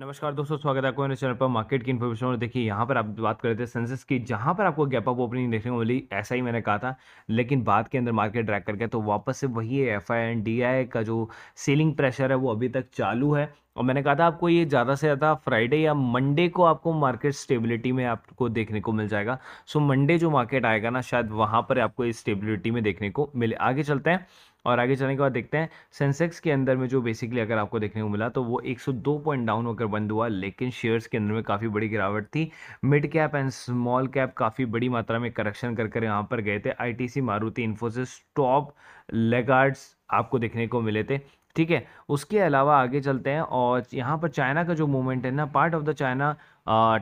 नमस्कार दोस्तों स्वागत है आपको मेरे चैनल पर मार्केट की इन्फॉर्मेशन और देखिए यहाँ पर आप बात कर रहे थे सेंसेस की जहाँ पर आपको गैप अप ओपनिंग देखने को मिली ऐसा ही मैंने कहा था लेकिन बाद के अंदर मार्केट ट्रैक करके तो वापस से वही F I and D I का जो सेलिंग प्रेशर है वो अभी तक चालू है और मैंने कहा था आपको ये ज़्यादा से ज़्यादा फ्राइडे या मंडे को आपको मार्केट स्टेबिलिटी में आपको देखने को मिल जाएगा सो मंडे जो मार्केट आएगा ना शायद वहाँ पर आपको इस स्टेबिलिटी में देखने को मिले आगे चलते हैं और आगे चलने के बाद देखते हैं सेंसेक्स के अंदर में जो बेसिकली अगर आपको देखने को मिला तो वो 102 पॉइंट डाउन होकर बंद हुआ लेकिन शेयर्स के अंदर में काफ़ी बड़ी गिरावट थी mid cap and small cap काफ़ी बड़ी मात्रा में करेक्शन कर कर यहाँ पर गए थे ITC Maruti Infosys top laggards आपको देखने को मिले थे ठीक है उसके अलावा आगे चलते हैं और यहाँ पर चाइना का जो मूवमेंट है ना part of the China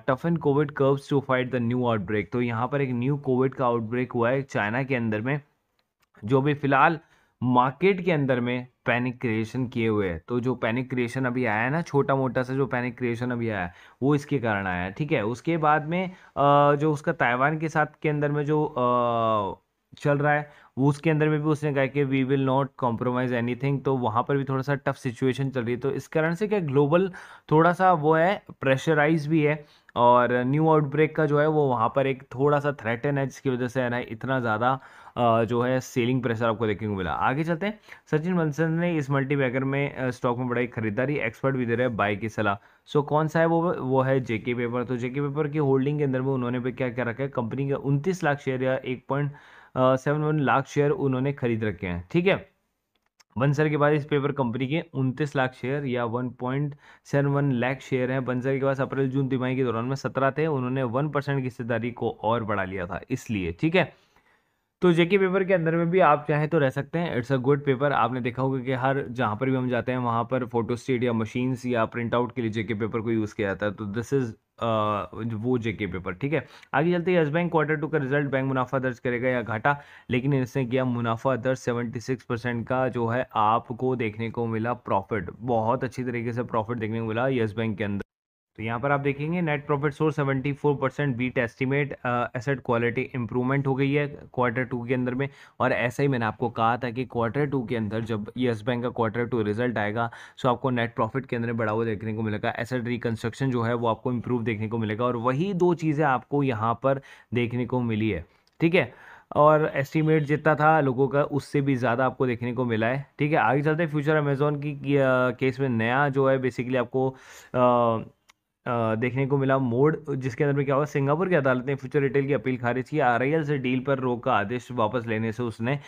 tough and COVID curbs to fight the new outbreak तो यहाँ पर एक न्यू कोविड का आउटब्रेक हुआ है चाइना के अंदर में जो भी फिलहाल मार्केट के अंदर में पैनिक क्रिएशन किए हुए हैं तो जो पैनिक क्रिएशन अभी आया है ना छोटा मोटा सा जो पैनिक क्रिएशन अभी आया है वो इसके कारण आया है ठीक है उसके बाद में जो उसका ताइवान के साथ के अंदर में जो चल रहा है वो उसके अंदर में भी उसने कहा कि we will not compromise anything तो वहाँ पर भी थोड़ा सा टफ सिचुएशन चल रही है तो इस कारण से क्या ग्लोबल थोड़ा सा वो है प्रेशराइज भी है और न्यू आउटब्रेक का जो है वो वहाँ पर एक थोड़ा सा थ्रेटन है जिसकी वजह से है ना इतना ज़्यादा जो है सेलिंग प्रेशर आपको देखने को मिला आगे चलते हैं सचिन बंसल ने इस मल्टी बैगर में स्टॉक में बढ़ाई खरीदारी एक्सपर्ट भी दे रहे हैं बाई की सलाह सो कौन सा है वो वो है जेके पेपर तो जेके पेपर की होल्डिंग के अंदर में उन्होंने भी क्या क्या रखा है कंपनी के उनतीस लाख शेयर या एक point seven one lakh share उन्होंने खरीद रखे हैं ठीक है बंसर के पास इस पेपर कंपनी के उनतीस लाख शेयर या one point seven one lakh share हैं बंसर के पास अप्रैल जून तिमाही के दौरान में सत्रह थे उन्होंने वन परसेंट की हिस्सेदारी को और बढ़ा लिया था इसलिए ठीक है तो जेके पेपर के अंदर में भी आप चाहें तो रह सकते हैं इट्स अ गुड पेपर आपने देखा होगा कि हर जहाँ पर भी हम जाते हैं वहाँ पर फोटो या मशीन्स या प्रिंट आउट के लिए जेके पेपर को यूज़ किया जाता है तो दिस इज़ वो जेके पेपर ठीक है आगे चलते यस बैंक क्वार्टर टू का रिजल्ट बैंक मुनाफा दर्ज करेगा या घाटा लेकिन इसने किया मुनाफा सेवेंटी सिक्स परसेंट का जो है आपको देखने को मिला प्रॉफिट बहुत अच्छी तरीके से प्रॉफिट देखने को मिला यस बैंक के अंदर तो यहाँ पर आप देखेंगे net profit soars 74 percent beat estimate asset quality improvement हो गई है क्वार्टर टू के अंदर में और ऐसा ही मैंने आपको कहा था कि क्वार्टर टू के अंदर जब येस बैंक का क्वार्टर टू रिजल्ट आएगा सो आपको नेट प्रॉफिट के अंदर बढ़ावा देखने को मिलेगा एसेट रिकन्स्ट्रक्शन जो है वो आपको इम्प्रूव देखने को मिलेगा और वही दो चीज़ें आपको यहाँ पर देखने को मिली है ठीक है और एस्टीमेट जितना था लोगों का उससे भी ज़्यादा आपको देखने को मिला है ठीक है आगे चलते हैं फ्यूचर अमेजोन की केस में नया जो है बेसिकली आपको आ, देखने को मिला मोड जिसके अंदर में क्या हुआ सिंगापुर की अदालत ने फ्यूचर रिटेल की अपील खारिज की आर से डील पर रोक का आदेश वापस लेने से उसने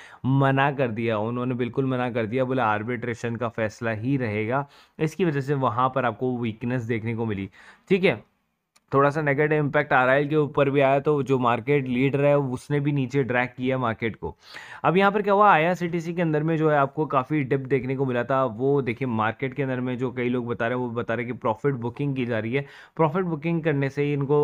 मना कर दिया उन्होंने बिल्कुल मना कर दिया बोला आर्बिट्रेशन का फैसला ही रहेगा इसकी वजह से वहाँ पर आपको वीकनेस देखने को मिली ठीक है थोड़ा सा नेगेटिव इम्पैक्ट आर आई के ऊपर भी आया तो जो मार्केट लीड रहा है उसने भी नीचे ड्रैक किया मार्केट को अब यहाँ पर क्या हुआ आई के अंदर में जो है आपको काफ़ी डिप देखने को मिला था वो देखिए मार्केट के अंदर में जो कई लोग बता रहे हैं वो बता रहे हैं कि प्रॉफिट बुकिंग की जा रही है प्रॉफिट बुकिंग करने से ही इनको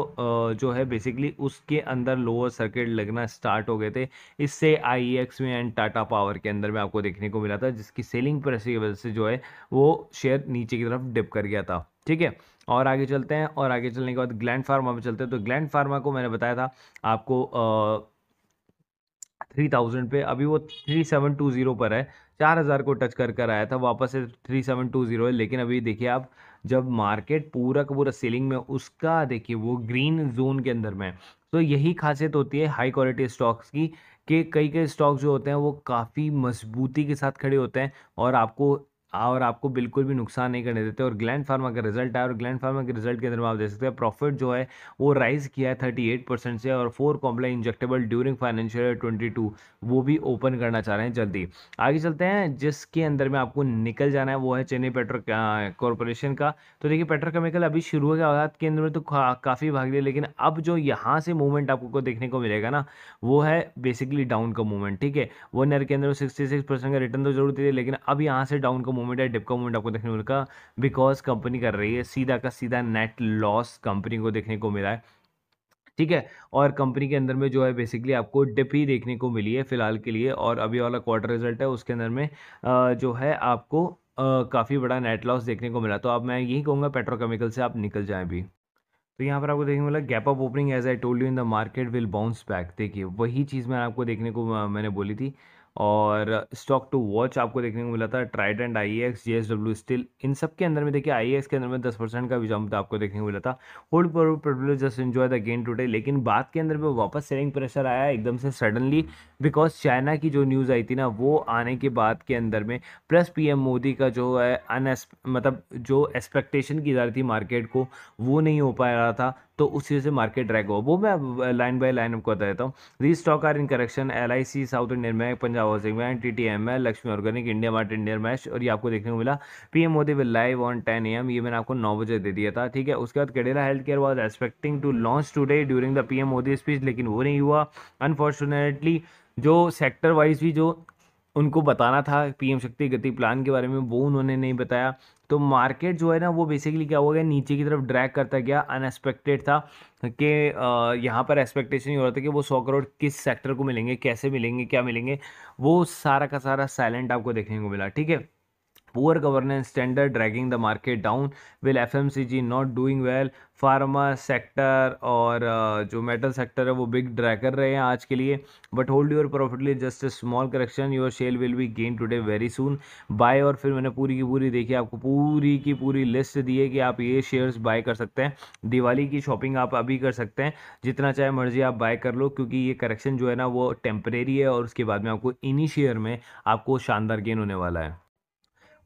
जो है बेसिकली उसके अंदर लोअर सर्किट लगना स्टार्ट हो गए थे इससे आई e में एंड टाटा पावर के अंदर में आपको देखने को मिला था जिसकी सेलिंग प्रेस की वजह से जो है वो शेयर नीचे की तरफ डिप कर गया था ठीक है और आगे चलते हैं और आगे चलने के बाद ग्लैंड फार्मा में चलते हैं तो ग्लैंड फार्मा को मैंने बताया था आपको थ्री थाउजेंड पे अभी वो थ्री सेवन टू ज़ीरो पर है चार हज़ार को टच कर कर आया था वापस से थ्री सेवन टू ज़ीरो है लेकिन अभी देखिए आप जब मार्केट पूरा का पूरा सेलिंग में उसका देखिए वो ग्रीन जोन के अंदर में है तो यही खासियत होती है हाई क्वालिटी स्टॉक्स की कि कई कई स्टॉक जो होते हैं वो काफ़ी मजबूती के साथ खड़े होते हैं और आपको और आपको बिल्कुल भी नुकसान नहीं करने देते और ग्लैंड फार्मा का रिजल्ट आया और ग्लैंड फार्मा के रिजल्ट के अंदर आप देख सकते हैं प्रॉफिट जो है वो राइज किया है थर्टी एट परसेंट से और four comply injectable during financial year twenty two वो भी ओपन करना चाह रहे हैं जल्दी आगे चलते हैं जिसके अंदर में आपको निकल जाना है वो है चेन्नई पेट्रो कॉरपोरेशन का तो देखिए पेट्रोकेमिकल अभी शुरू हो गया आघात के अंदर में तो काफ़ी भाग लिया लेकिन अब जो यहाँ से मूवमेंट आपको देखने को मिलेगा ना वो है बेसिकली डाउन का मूवमेंट ठीक है वन ईयर के अंदर सिक्सटी सिक्स परसेंट का रिटर्न तो जरूर थी लेकिन अब यहाँ से डाउन का मोमेंट है डिप का मोमेंट आपको देखने को मिलेगा बिकॉज कंपनी कर रही है सीधा का सीधा नेट लॉस कंपनी को देखने को मिला है ठीक है और कंपनी के अंदर में जो है बेसिकली आपको डिप ही देखने को मिली है फिलहाल के लिए और अभी वाला क्वार्टर रिजल्ट है उसके अंदर में जो है आपको काफ़ी बड़ा नेट लॉस देखने को मिला तो अब मैं यही कहूँगा पेट्रोकेमिकल से आप निकल जाएँ भी तो यहाँ पर आपको देखने को मिला gap up opening as I told you in the market will bounce back देखिए वही चीज़ मैं आपको देखने को मैंने बोली थी और स्टॉक टू वॉच आपको देखने को मिला था and I X J S W still in सब के अंदर में देखिए आई एक्स के अंदर में दस परसेंट का भी जंप आपको देखने को मिला था होल्ड पर just enjoy the gain today लेकिन बाद के अंदर में वापस सेलिंग प्रेशर आया एकदम से सडनली बिकॉज चाइना की जो न्यूज़ आई थी ना वो आने के बाद के अंदर में प्लस पी मोदी का जो है अन मतलब जो एक्सपेक्टेशन की जा रही थी मार्केट को वो नहीं हो पा रहा था तो उसी से मार्केट ड्रैग हो वो मैं लाइन बाय लाइन आपको बता देता हूँ restock are in correction L I C South Indian Bank Punjab Housing Bank T T M L Lakshmi organic India Mart Indian mesh और ये आपको देखने को मिला P M Modi will live on ten A M ये मैंने आपको नौ बजे दे दिया था ठीक है उसके बाद Cadila health care was expecting to launch today during the P M Modi speech लेकिन वो नहीं हुआ अनफॉर्चुनेटली जो सेक्टर वाइज भी जो उनको बताना था पीएम शक्ति गति प्लान के बारे में वो उन्होंने नहीं बताया तो मार्केट जो है ना वो बेसिकली क्या हो गया नीचे की तरफ ड्रैग करता गया अनएक्सपेक्टेड था कि यहाँ पर एक्सपेक्टेशन ही हो रहा था कि वो सौ करोड़ किस सेक्टर को मिलेंगे कैसे मिलेंगे क्या मिलेंगे वो सारा का सारा साइलेंट आपको देखने को मिला ठीक है poor governance standard dragging the market down will fmcg not doing well pharma sector और जो मेटल सेक्टर है वो बिग ड्रा कर रहे हैं आज के लिए but hold your profitably just small correction your shell will be gain today very soon bye और फिर मैंने पूरी की पूरी देखी आपको पूरी की पूरी लिस्ट दी है कि आप ये शेयर्स बाय कर सकते हैं दिवाली की शॉपिंग आप अभी कर सकते हैं जितना चाहे मर्जी आप बाय कर लो क्योंकि ये करेक्शन जो है ना वो टेम्परेरी है और उसके बाद में आपको इन्हीं शेयर में आपको शानदार गेन होने वाला है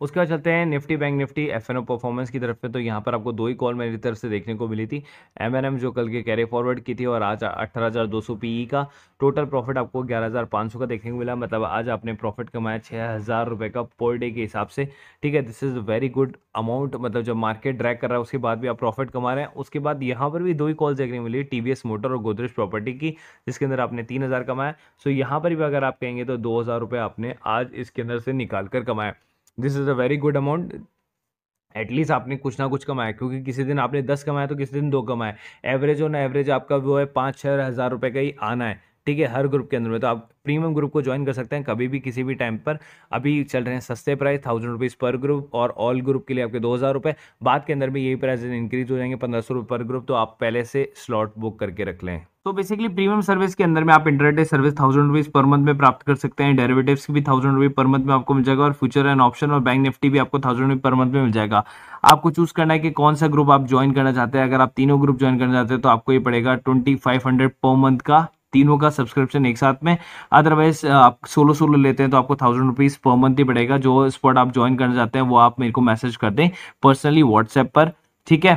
उसके बाद चलते हैं nifty bank nifty F performance की तरफ पे तो यहाँ पर आपको दो ही कॉल मेरी तरफ से देखने को मिली थी एम जो कल के कैरी फॉरवर्ड की थी और आज अठारह हज़ार e का टोटल प्रॉफिट आपको ग्यारह हज़ार पाँच सौ का देखने को मिला मतलब आज आपने प्रॉफिट कमाया छः हज़ार रुपये का पर डे के हिसाब से ठीक है this is very good amount मतलब जब मार्केट ड्रैक कर रहा है उसके बाद भी आप प्रॉफिट कमा रहे हैं उसके बाद यहाँ पर भी दो ही कॉल देखने को मिली टी मोटर और गोदरेज प्रॉपर्टी की जिसके अंदर आपने तीन हज़ार कमाया सो यहाँ पर भी अगर आप कहेंगे तो दो हज़ार रुपये आपने आज इसके अंदर से निकाल कर कमाया this is a very good amount at least आपने कुछ ना कुछ कमाया क्योंकि किसी दिन आपने दस कमाया तो किसी दिन दो कमाया एवरेज ऑन एवरेज आपका वो है पाँच छः हज़ार रुपये का ही आना है ठीक है हर ग्रुप के अंदर में तो आप प्रीमियम ग्रुप को ज्वाइन कर सकते हैं कभी भी किसी भी टाइम पर अभी चल रहे हैं सस्ते प्राइस थाउजेंड रुपीज़ पर ग्रुप और ऑल ग्रुप के लिए आपके दो हज़ार रुपये बाद के अंदर भी यही प्राइस इंक्रीज हो जाएंगे पंद्रह सौ रुपये पर ग्रुप तो आप पहले से स्लॉट बुक करके रख लें तो बेसिकली प्रीमियम सर्विस के अंदर में आप internet service thousand rupees per month में प्राप्त कर सकते हैं डेरिवेटिव्स भी थाउजेंड रुपीज पर मंथ में आपको मिल जाएगा और फ्यूचर एंड ऑप्शन और बैंक निफ्टी भी आपको थाउजेंड रुपीज पर मंथ में मिल जाएगा आपको चूज करना है कि कौन सा ग्रुप आप ज्वाइन करना चाहते हैं अगर आप तीनों ग्रुप ज्वाइन करना चाहते हैं तो आपको ये पड़ेगा twenty five hundred per month का तीनों का सब्सक्रिप्शन एक साथ में अदरवाइज आप सोलो सोलो लेते हैं तो आपको थाउजेंड रुपीज़ पर मंथ ही पड़ेगा जो स्पॉट आप ज्वाइन करना चाहते हैं वो आप मेरे को मैसेज कर दें पर्सनली व्हाट्सएप पर ठीक है